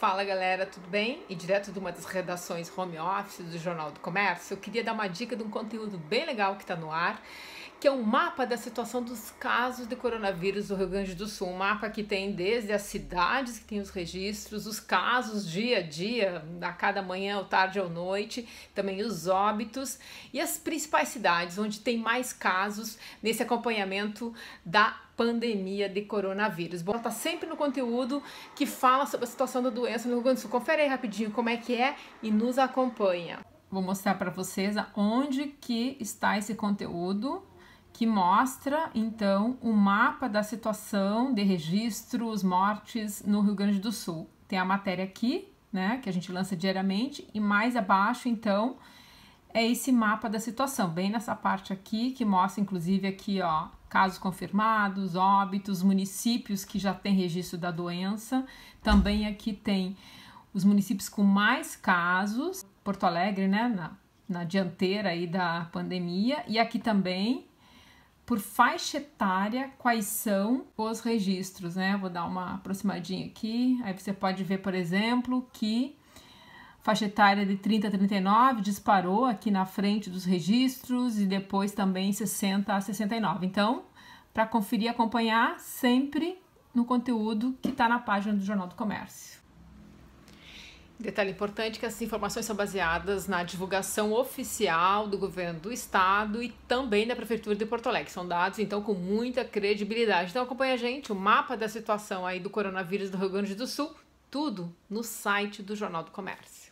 Fala galera, tudo bem? E direto de uma das redações home office do Jornal do Comércio, eu queria dar uma dica de um conteúdo bem legal que está no ar, que é um mapa da situação dos casos de coronavírus do Rio Grande do Sul. Um mapa que tem desde as cidades que tem os registros, os casos dia a dia, a cada manhã ou tarde ou noite, também os óbitos e as principais cidades onde tem mais casos nesse acompanhamento da pandemia de coronavírus. Bom, tá sempre no conteúdo que fala sobre a situação da doença no Rio Grande do Sul. Confere aí rapidinho como é que é e nos acompanha. Vou mostrar para vocês aonde que está esse conteúdo que mostra então o mapa da situação de registros, mortes no Rio Grande do Sul. Tem a matéria aqui, né, que a gente lança diariamente, e mais abaixo então é esse mapa da situação, bem nessa parte aqui que mostra inclusive aqui, ó, casos confirmados, óbitos, municípios que já têm registro da doença. Também aqui tem os municípios com mais casos, Porto Alegre, né, na, na dianteira aí da pandemia, e aqui também por faixa etária quais são os registros, né? Vou dar uma aproximadinha aqui. Aí você pode ver, por exemplo, que faixa etária de 30 a 39 disparou aqui na frente dos registros e depois também 60 a 69. Então, para conferir e acompanhar, sempre no conteúdo que está na página do Jornal do Comércio. Detalhe importante que essas informações são baseadas na divulgação oficial do governo do estado e também da prefeitura de Porto Alegre. São dados então com muita credibilidade. Então acompanha a gente, o mapa da situação aí do coronavírus do Rio Grande do Sul, tudo no site do Jornal do Comércio.